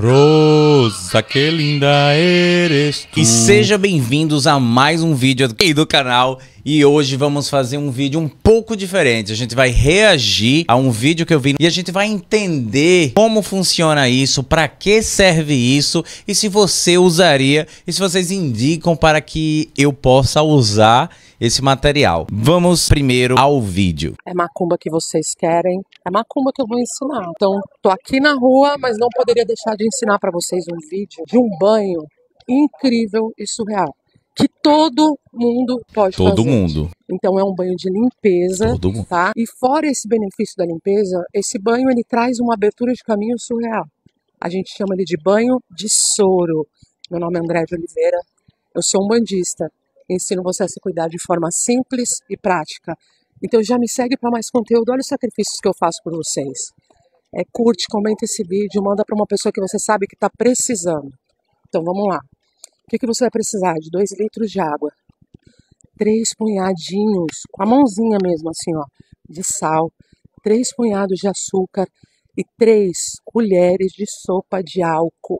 Rosa, que linda eres tu. E sejam bem-vindos a mais um vídeo aqui do canal. E hoje vamos fazer um vídeo um pouco diferente. A gente vai reagir a um vídeo que eu vi e a gente vai entender como funciona isso, para que serve isso e se você usaria e se vocês indicam para que eu possa usar esse material. Vamos primeiro ao vídeo. É macumba que vocês querem, é macumba que eu vou ensinar. Então, tô aqui na rua, mas não poderia deixar de ensinar para vocês um vídeo de um banho incrível e surreal que todo mundo pode todo fazer. Todo mundo. Então é um banho de limpeza, todo tá? E fora esse benefício da limpeza, esse banho ele traz uma abertura de caminho surreal. A gente chama ele de banho de soro. Meu nome é André de Oliveira. Eu sou um bandista. Ensino você a se cuidar de forma simples e prática. Então já me segue para mais conteúdo. Olha os sacrifícios que eu faço por vocês. É, curte, comenta esse vídeo, manda para uma pessoa que você sabe que está precisando. Então vamos lá. O que, que você vai precisar? De 2 litros de água, três punhadinhos, com a mãozinha mesmo assim, ó, de sal, três punhados de açúcar e três colheres de sopa de álcool.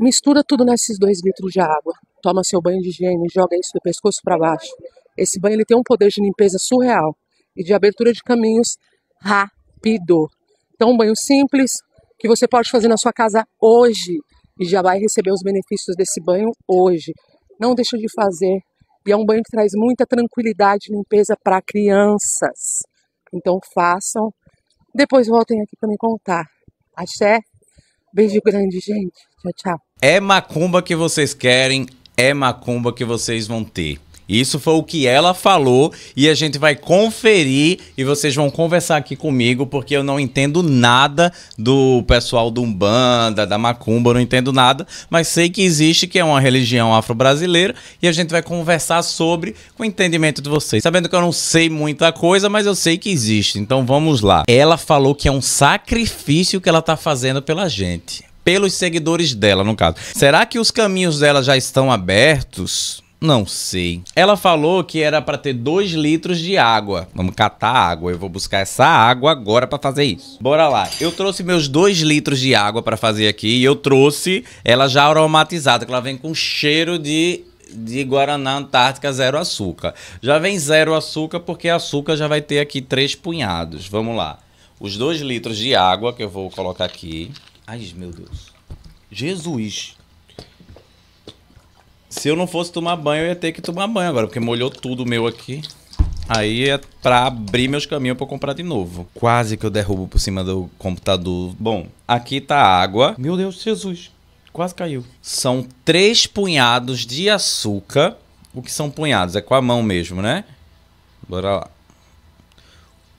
Mistura tudo nesses dois litros de água toma seu banho de higiene, joga isso do pescoço para baixo. Esse banho ele tem um poder de limpeza surreal e de abertura de caminhos rápido. Então, um banho simples que você pode fazer na sua casa hoje e já vai receber os benefícios desse banho hoje. Não deixa de fazer. E é um banho que traz muita tranquilidade e limpeza para crianças. Então, façam. Depois voltem aqui para me contar. Axé. Beijo grande, gente. Tchau, tchau. É macumba que vocês querem, é macumba que vocês vão ter. Isso foi o que ela falou e a gente vai conferir e vocês vão conversar aqui comigo porque eu não entendo nada do pessoal do Umbanda, da Macumba, não entendo nada, mas sei que existe, que é uma religião afro-brasileira e a gente vai conversar sobre com o entendimento de vocês. Sabendo que eu não sei muita coisa, mas eu sei que existe, então vamos lá. Ela falou que é um sacrifício que ela tá fazendo pela gente pelos seguidores dela, no caso. Será que os caminhos dela já estão abertos? Não sei. Ela falou que era para ter 2 litros de água. Vamos catar água. Eu vou buscar essa água agora para fazer isso. Bora lá. Eu trouxe meus 2 litros de água para fazer aqui. E eu trouxe ela já aromatizada, que ela vem com cheiro de de Guaraná Antártica zero açúcar. Já vem zero açúcar porque açúcar já vai ter aqui três punhados. Vamos lá. Os 2 litros de água que eu vou colocar aqui. Ai, meu Deus. Jesus. Se eu não fosse tomar banho, eu ia ter que tomar banho agora, porque molhou tudo meu aqui. Aí é pra abrir meus caminhos pra comprar de novo. Quase que eu derrubo por cima do computador. Bom, aqui tá água. Meu Deus, Jesus. Quase caiu. São três punhados de açúcar. O que são punhados? É com a mão mesmo, né? Bora lá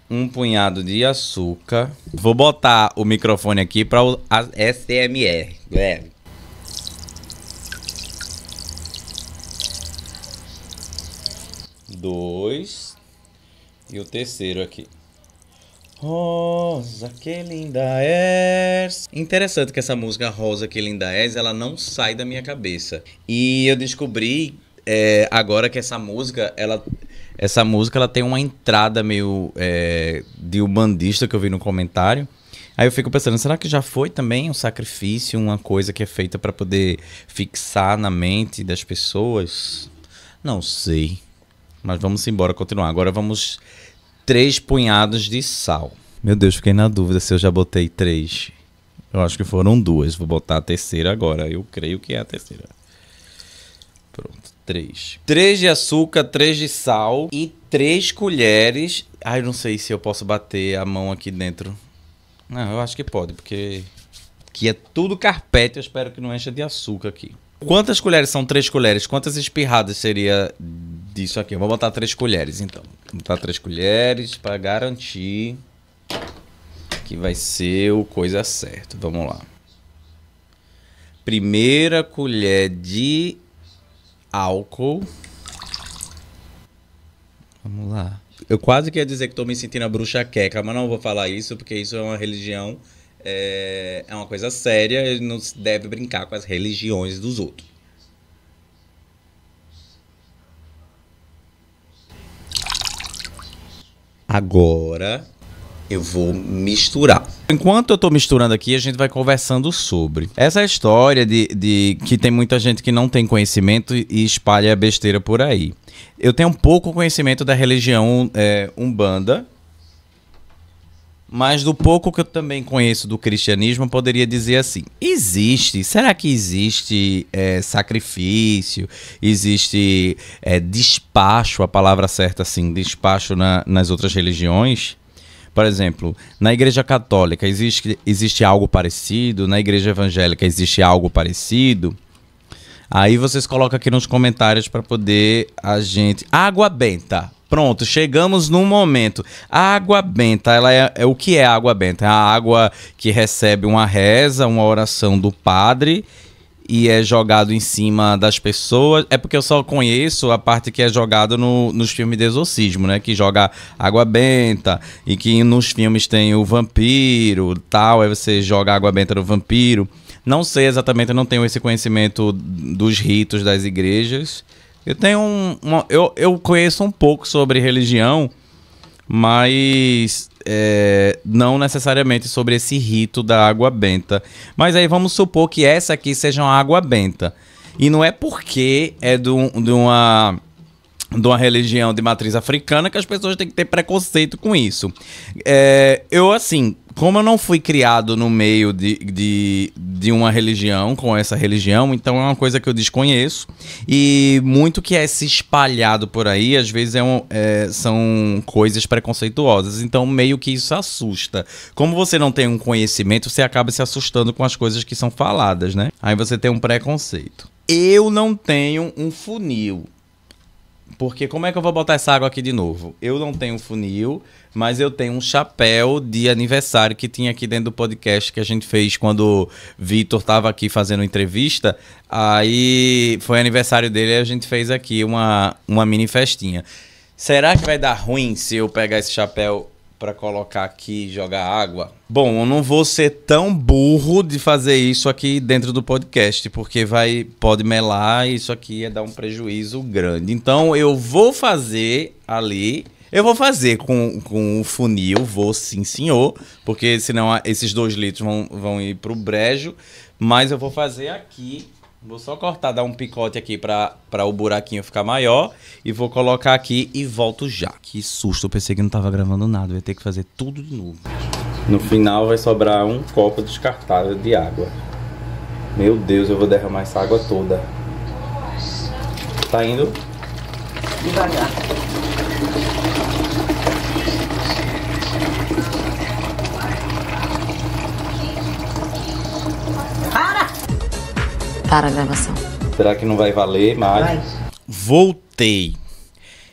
um punhado de açúcar. Vou botar o microfone aqui para o SMR, leve. Né? Dois. E o terceiro aqui. Rosa, que linda és. Interessante que essa música Rosa, que linda és, ela não sai da minha cabeça. E eu descobri é, agora que essa música, ela essa música ela tem uma entrada meio é, de um bandista que eu vi no comentário. Aí eu fico pensando, será que já foi também um sacrifício, uma coisa que é feita para poder fixar na mente das pessoas? Não sei. Mas vamos embora continuar. Agora vamos três punhados de sal. Meu Deus, fiquei na dúvida se eu já botei três. Eu acho que foram duas. Vou botar a terceira agora. Eu creio que é a terceira. Pronto três. Três de açúcar, três de sal e três colheres. Ai, não sei se eu posso bater a mão aqui dentro. Não, eu acho que pode, porque que é tudo carpete, eu espero que não encha de açúcar aqui. Quantas colheres são três colheres? Quantas espirradas seria disso aqui? Eu vou botar três colheres, então. Vou botar três colheres para garantir que vai ser o coisa certa. Vamos lá. Primeira colher de álcool. Vamos lá. Eu quase queria dizer que estou me sentindo a bruxa queca, mas não vou falar isso, porque isso é uma religião, é, é uma coisa séria, e não se deve brincar com as religiões dos outros. Agora eu vou misturar. Enquanto eu estou misturando aqui, a gente vai conversando sobre essa é história de, de que tem muita gente que não tem conhecimento e espalha besteira por aí. Eu tenho um pouco conhecimento da religião é, umbanda, mas do pouco que eu também conheço do cristianismo, eu poderia dizer assim: existe? Será que existe é, sacrifício? Existe é, despacho? A palavra certa assim, despacho na, nas outras religiões? Por exemplo, na igreja católica existe, existe algo parecido, na igreja evangélica existe algo parecido. Aí vocês colocam aqui nos comentários para poder a gente. Água benta. Pronto, chegamos num momento. A água benta, ela é, é o que é água benta? É a água que recebe uma reza, uma oração do padre e é jogado em cima das pessoas. É porque eu só conheço a parte que é jogada no, nos filmes de exorcismo, né? Que joga água benta e que nos filmes tem o vampiro tal. Aí você joga água benta no vampiro. Não sei exatamente, eu não tenho esse conhecimento dos ritos das igrejas. Eu tenho um. Uma, eu, eu conheço um pouco sobre religião mas é, não necessariamente sobre esse rito da água benta. Mas aí vamos supor que essa aqui seja uma água benta. E não é porque é de, de uma de uma religião de matriz africana que as pessoas têm que ter preconceito com isso. É, eu, assim, como eu não fui criado no meio de, de, de uma religião, com essa religião, então é uma coisa que eu desconheço. E muito que é se espalhado por aí, às vezes é um, é, são coisas preconceituosas. Então, meio que isso assusta. Como você não tem um conhecimento, você acaba se assustando com as coisas que são faladas, né? Aí você tem um preconceito. Eu não tenho um funil. Porque como é que eu vou botar essa água aqui de novo? Eu não tenho funil, mas eu tenho um chapéu de aniversário que tinha aqui dentro do podcast que a gente fez quando Vitor estava aqui fazendo entrevista. Aí foi aniversário dele e a gente fez aqui uma, uma mini festinha. Será que vai dar ruim se eu pegar esse chapéu para colocar aqui e jogar água. Bom, eu não vou ser tão burro de fazer isso aqui dentro do podcast, porque vai pode melar e isso aqui ia dar um prejuízo grande. Então eu vou fazer ali eu vou fazer com, com o funil, vou sim, senhor, porque senão esses dois litros vão, vão ir pro brejo, mas eu vou fazer aqui Vou só cortar, dar um picote aqui para o buraquinho ficar maior. E vou colocar aqui e volto já. Que susto, eu pensei que não tava gravando nada. Eu ia ter que fazer tudo de novo. No final vai sobrar um copo descartável de água. Meu Deus, eu vou derramar essa água toda. Tá indo? Devagar. voltar à gravação. Será que não vai valer mais? Voltei.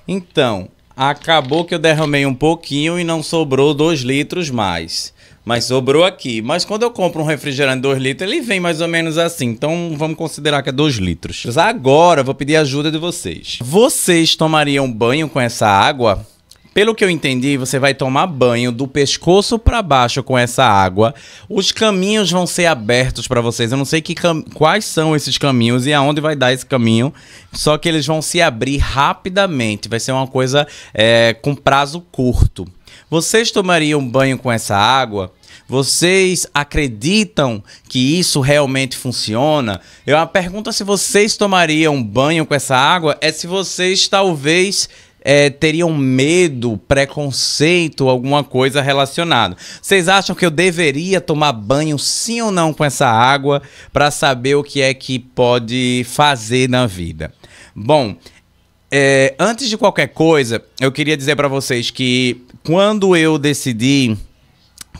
Então, acabou que eu derramei um pouquinho e não sobrou 2 litros mais. Mas sobrou aqui. Mas quando eu compro um refrigerante de 2 litros, ele vem mais ou menos assim. Então vamos considerar que é 2 litros. Agora vou pedir ajuda de vocês. Vocês tomariam banho com essa água? Pelo que eu entendi, você vai tomar banho do pescoço para baixo com essa água. Os caminhos vão ser abertos para vocês. Eu não sei que quais são esses caminhos e aonde vai dar esse caminho. Só que eles vão se abrir rapidamente. Vai ser uma coisa é, com prazo curto. Vocês tomariam banho com essa água? Vocês acreditam que isso realmente funciona? Eu a pergunta se vocês tomariam banho com essa água é se vocês talvez é, teriam medo, preconceito, alguma coisa relacionada. Vocês acham que eu deveria tomar banho sim ou não com essa água para saber o que é que pode fazer na vida? Bom, é, antes de qualquer coisa, eu queria dizer para vocês que quando eu decidi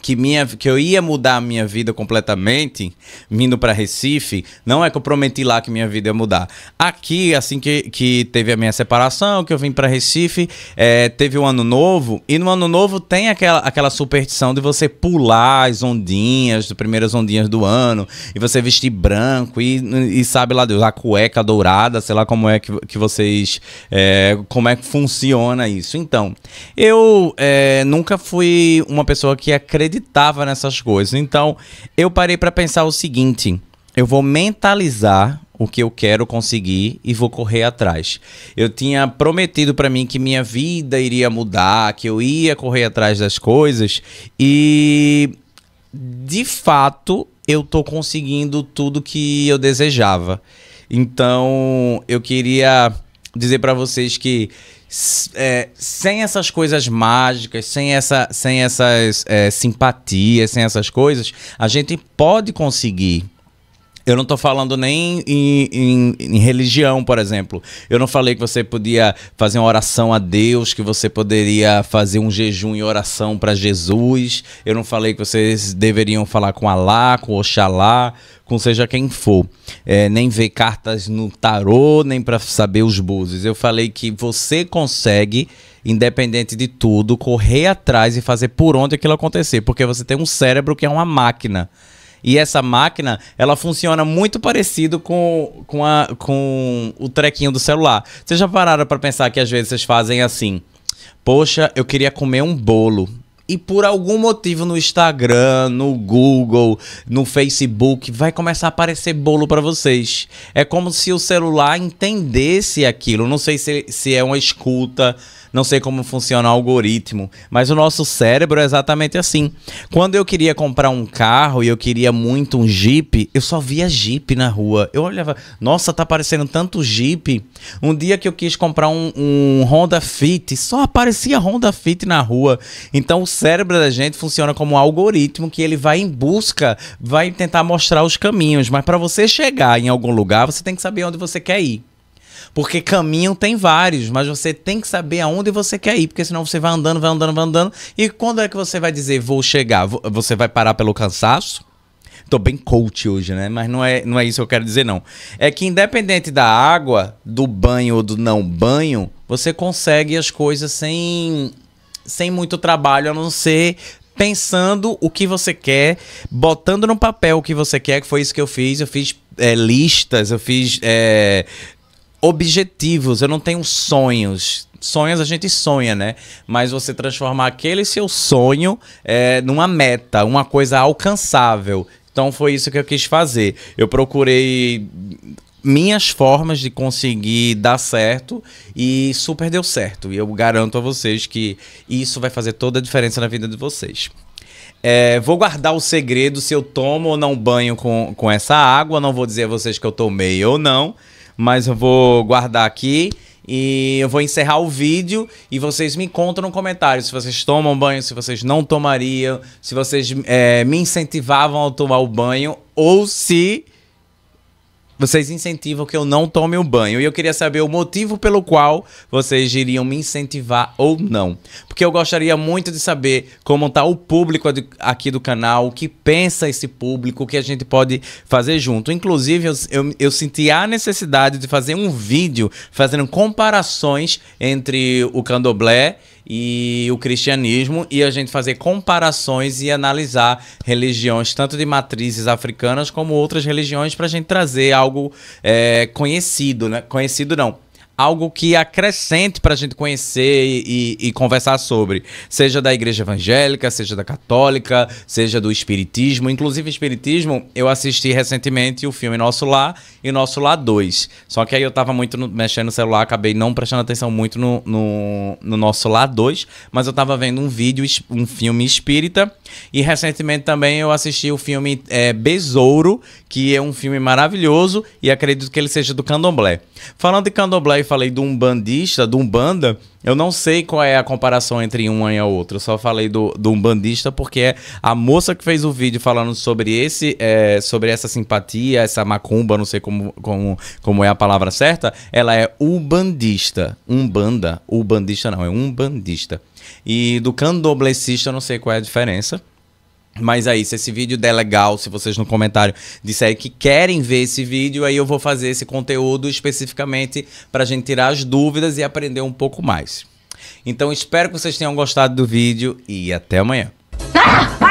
que, minha, que eu ia mudar a minha vida completamente vindo para Recife, não é que eu prometi lá que minha vida ia mudar. Aqui, assim que, que teve a minha separação, que eu vim para Recife, é, teve o um ano novo, e no ano novo tem aquela, aquela superstição de você pular as ondinhas, as primeiras ondinhas do ano, e você vestir branco, e, e sabe lá Deus, a cueca dourada, sei lá como é que, que vocês. É, como é que funciona isso. Então, eu é, nunca fui uma pessoa que acreditava acreditava nessas coisas. Então, eu parei para pensar o seguinte: eu vou mentalizar o que eu quero conseguir e vou correr atrás. Eu tinha prometido para mim que minha vida iria mudar, que eu ia correr atrás das coisas e de fato eu tô conseguindo tudo que eu desejava. Então, eu queria dizer para vocês que é, sem essas coisas mágicas, sem, essa, sem essas é, simpatias, sem essas coisas, a gente pode conseguir eu não tô falando nem em, em, em, religião, por exemplo. Eu não falei que você podia fazer uma oração a Deus, que você poderia fazer um jejum e oração para Jesus. Eu não falei que vocês deveriam falar com Alá, com Oxalá, com seja quem for. É, nem ver cartas no tarô, nem para saber os búzios. Eu falei que você consegue independente de tudo, correr atrás e fazer por onde aquilo acontecer, porque você tem um cérebro que é uma máquina. E essa máquina, ela funciona muito parecido com, com, a, com o trequinho do celular. Vocês já pararam para pensar que às vezes vocês fazem assim? Poxa, eu queria comer um bolo. E por algum motivo no Instagram, no Google, no Facebook, vai começar a aparecer bolo para vocês. É como se o celular entendesse aquilo. Não sei se, se é uma escuta não sei como funciona o algoritmo, mas o nosso cérebro é exatamente assim. Quando eu queria comprar um carro e eu queria muito um Jeep, eu só via Jeep na rua. Eu olhava, nossa, tá aparecendo tanto Jeep. Um dia que eu quis comprar um, um Honda Fit, só aparecia Honda Fit na rua. Então o cérebro da gente funciona como um algoritmo que ele vai em busca, vai tentar mostrar os caminhos, mas para você chegar em algum lugar, você tem que saber onde você quer ir. Porque caminho tem vários, mas você tem que saber aonde você quer ir, porque senão você vai andando, vai andando, vai andando. E quando é que você vai dizer, vou chegar? Você vai parar pelo cansaço? Tô bem coach hoje, né? Mas não é, não é isso que eu quero dizer, não. É que independente da água, do banho ou do não banho, você consegue as coisas sem, sem muito trabalho, a não ser pensando o que você quer, botando no papel o que você quer, que foi isso que eu fiz. Eu fiz é, listas, eu fiz é, objetivos, eu não tenho sonhos. Sonhos a gente sonha, né? Mas você transformar aquele seu sonho é, numa meta, uma coisa alcançável. Então foi isso que eu quis fazer. Eu procurei minhas formas de conseguir dar certo e super deu certo. E eu garanto a vocês que isso vai fazer toda a diferença na vida de vocês. É, vou guardar o segredo se eu tomo ou não banho com, com essa água. Não vou dizer a vocês que eu tomei ou não mas eu vou guardar aqui. E eu vou encerrar o vídeo e vocês me contam no comentário se vocês tomam banho, se vocês não tomariam, se vocês é, me incentivavam a tomar o banho ou se vocês incentivam que eu não tome o um banho. E eu queria saber o motivo pelo qual vocês iriam me incentivar ou não. Porque eu gostaria muito de saber como está o público aqui do canal, o que pensa esse público, o que a gente pode fazer junto. Inclusive, eu, eu, eu senti a necessidade de fazer um vídeo fazendo comparações entre o candomblé e o cristianismo e a gente fazer comparações e analisar religiões, tanto de matrizes africanas como outras religiões, para a gente trazer algo é, conhecido, né? Conhecido não, algo que acrescente para a gente conhecer e, e, conversar sobre, seja da igreja evangélica, seja da católica, seja do espiritismo. Inclusive, espiritismo, eu assisti recentemente o filme Nosso Lá e Nosso Lá 2. Só que aí eu estava muito no, mexendo no celular, acabei não prestando atenção muito no, no, no Nosso Lá 2, mas eu estava vendo um vídeo, um filme espírita e recentemente também eu assisti o filme é, Besouro, que é um filme maravilhoso e acredito que ele seja do candomblé. Falando de candomblé, eu falei de um bandista, de um banda. Eu não sei qual é a comparação entre uma e a outra. Eu só falei do, do umbandista porque é a moça que fez o vídeo falando sobre esse, é, sobre essa simpatia, essa macumba, não sei como, como, como é a palavra certa. Ela é umbandista. Umbanda. Umbandista não, é umbandista. E do candomblécista, eu não sei qual é a diferença. Mas aí, se esse vídeo der legal, se vocês no comentário disserem que querem ver esse vídeo, aí eu vou fazer esse conteúdo especificamente para a gente tirar as dúvidas e aprender um pouco mais. Então, espero que vocês tenham gostado do vídeo e até amanhã. Ah!